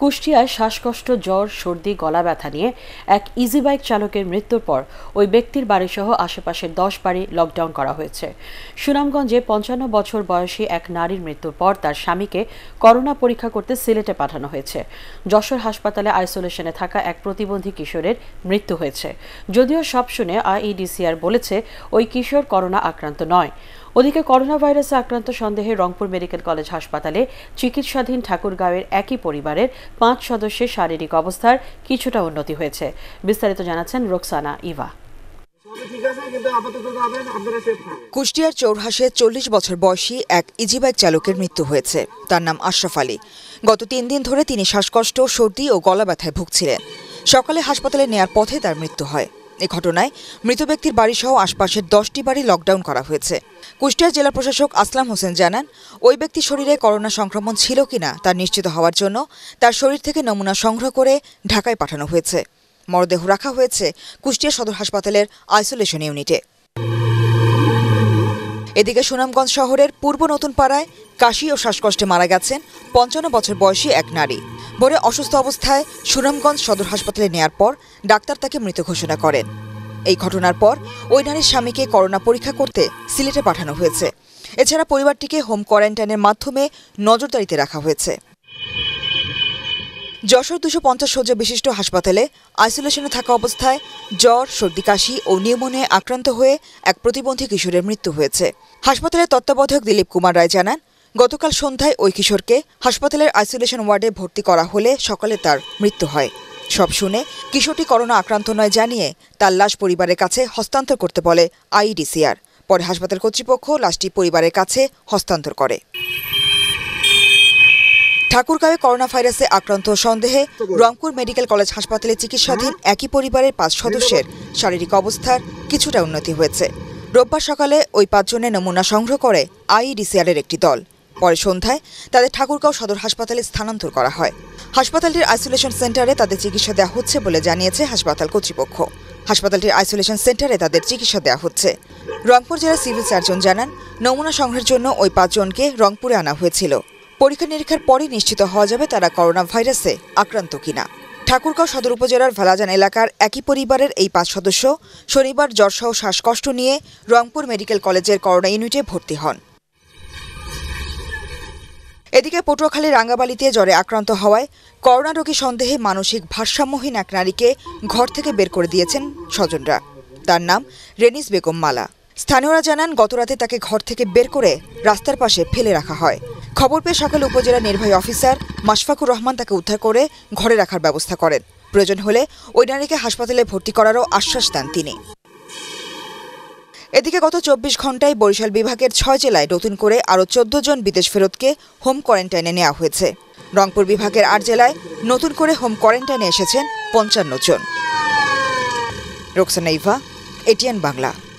কুষ্টিয়ায় শ্বাসকষ্ট জ্বর সর্দি গলা ব্যথা নিয়ে এক ইজি বাইক চালকের মৃত্যুর পর ওই ব্যক্তির বাড়িসহ আশেপাশের দশ বাড়ি লকডাউন করা হয়েছে সুনামগঞ্জে পঞ্চান্ন বছর বয়সী এক নারীর মৃত্যুর পর তার স্বামীকে করোনা পরীক্ষা করতে সিলেটে পাঠানো হয়েছে যশোর হাসপাতালে আইসোলেশনে থাকা এক প্রতিবন্ধী কিশোরের মৃত্যু হয়েছে যদিও সব শুনে আইইডিসিআর বলেছে ওই কিশোর করোনা আক্রান্ত নয় ওদিকে করোনা ভাইরাসে আক্রান্ত সন্দেহে রংপুর মেডিকেল কলেজ হাসপাতালে চিকিৎসাধীন ঠাকুরগাঁওয়ের একই পরিবারের পাঁচ সদস্যের শারীরিক অবস্থার কিছুটা উন্নতি হয়েছে বিস্তারিত জানাচ্ছেন রোকসানা ইভা কুষ্টিয়ার চৌরহাসে চল্লিশ বছর বয়সী এক ইজিবাইক চালকের মৃত্যু হয়েছে তার নাম আশরাফ আলী গত তিন দিন ধরে তিনি শ্বাসকষ্ট সর্দি ও গলা ব্যথায় ভুগছিলেন সকালে হাসপাতালে নেয়ার পথে তার মৃত্যু হয় এ ঘটনায় মৃত ব্যক্তির বাড়িসহ আশপাশের দশটি বাড়ি লকডাউন করা হয়েছে কুষ্টিয়া জেলা প্রশাসক আসলাম হোসেন জানান ওই ব্যক্তির শরীরে করোনা সংক্রমণ ছিল কিনা তা নিশ্চিত হওয়ার জন্য তার শরীর থেকে নমুনা সংগ্রহ করে ঢাকায় পাঠানো হয়েছে মরদেহ রাখা হয়েছে কুষ্টিয়া সদর হাসপাতালের আইসোলেশন ইউনিটে এদিকে সুনামগঞ্জ শহরের পূর্ব নতুন পাড়ায় কাশি ও শ্বাসকষ্টে মারা গেছেন পঞ্চান্ন বছর বয়সী এক নারী বরে অসুস্থ অবস্থায় সুনামগঞ্জ সদর হাসপাতালে নেয়ার পর ডাক্তার তাকে মৃত ঘোষণা করেন এই ঘটনার পর ওই নারীর স্বামীকে করোনা পরীক্ষা করতে সিলেটে পাঠানো হয়েছে এছাড়া পরিবারটিকে হোম কোয়ারেন্টাইনের মাধ্যমে নজরদারিতে রাখা হয়েছে যশোর দুশো পঞ্চাশ শয্যা বিশিষ্ট হাসপাতালে আইসোলেশনে থাকা অবস্থায় জ্বর সর্দি কাশি ও নিউমোনিয়ায় আক্রান্ত হয়ে এক প্রতিবন্ধী কিশোরের মৃত্যু হয়েছে হাসপাতালের তত্ত্বাবধায়ক দিলীপ কুমার রায় জানান গতকাল সন্ধ্যায় ওই কিশোরকে হাসপাতালের আইসোলেশন ওয়ার্ডে ভর্তি করা হলে সকালে তার মৃত্যু হয় সব শুনে কিশোরটি করোনা আক্রান্ত নয় জানিয়ে তার লাশ পরিবারের কাছে হস্তান্তর করতে বলে আইডিসিআর পরে হাসপাতাল কর্তৃপক্ষ লাশটি পরিবারের কাছে হস্তান্তর করে ঠাকুরগাঁওয়ে করোনা ভাইরাসে আক্রান্ত সন্দেহে রংপুর মেডিকেল কলেজ হাসপাতালে চিকিৎসাধীন একই পরিবারের পাঁচ সদস্যের শারীরিক অবস্থার কিছুটা উন্নতি হয়েছে রোববার সকালে ওই পাঁচজনের নমুনা সংগ্রহ করে আইডিসিআরের একটি দল পরে সন্ধ্যায় তাদের ঠাকুরগাঁও সদর হাসপাতালে স্থানান্তর করা হয় হাসপাতালটির আইসোলেশন সেন্টারে তাদের চিকিৎসা দেওয়া হচ্ছে বলে জানিয়েছে হাসপাতাল কর্তৃপক্ষ হাসপাতালটির আইসোলেশন সেন্টারে তাদের চিকিৎসা দেওয়া হচ্ছে রংপুর জেলা সিভিল সার্জন জানান নমুনা সংগ্রহের জন্য ওই পাঁচজনকে রংপুরে আনা হয়েছিল পরীক্ষা নিরীক্ষার পরই নিশ্চিত হওয়া যাবে তারা করোনা ভাইরাসে আক্রান্ত কিনা ঠাকুরগাঁও সদর উপজেলার ভেলাজান এলাকার একই পরিবারের এই পাঁচ সদস্য শনিবার সহ শ্বাসকষ্ট নিয়ে রংপুর মেডিকেল কলেজের করোনা ইউনিটে ভর্তি হন এদিকে পটুয়াখালী রাঙ্গাবালিতে জ্বরে আক্রান্ত হওয়ায় করোনা রোগী সন্দেহে মানসিক ভারসাম্যহীন এক নারীকে ঘর থেকে বের করে দিয়েছেন স্বজনরা তার নাম রেনিস বেগম মালা স্থানীয়রা জানান গতরাতে তাকে ঘর থেকে বের করে রাস্তার পাশে ফেলে রাখা হয় খবর পেয়ে সকল উপজেলা নির্বাহী অফিসার মাশফাকুর রহমান তাকে উদ্ধার করে ঘরে রাখার ব্যবস্থা করেন প্রয়োজন হলে ওই নারীকে হাসপাতালে ভর্তি করারও আশ্বাস দেন তিনি এদিকে গত চব্বিশ ঘন্টায় বরিশাল বিভাগের ছয় জেলায় নতুন করে আরও চোদ্দ জন বিদেশ ফেরতকে হোম কোয়ারেন্টাইনে নেওয়া হয়েছে রংপুর বিভাগের আট জেলায় নতুন করে হোম কোয়ারেন্টাইনে এসেছেন পঞ্চান্ন জন রোকসানাইভা এটিএন বাংলা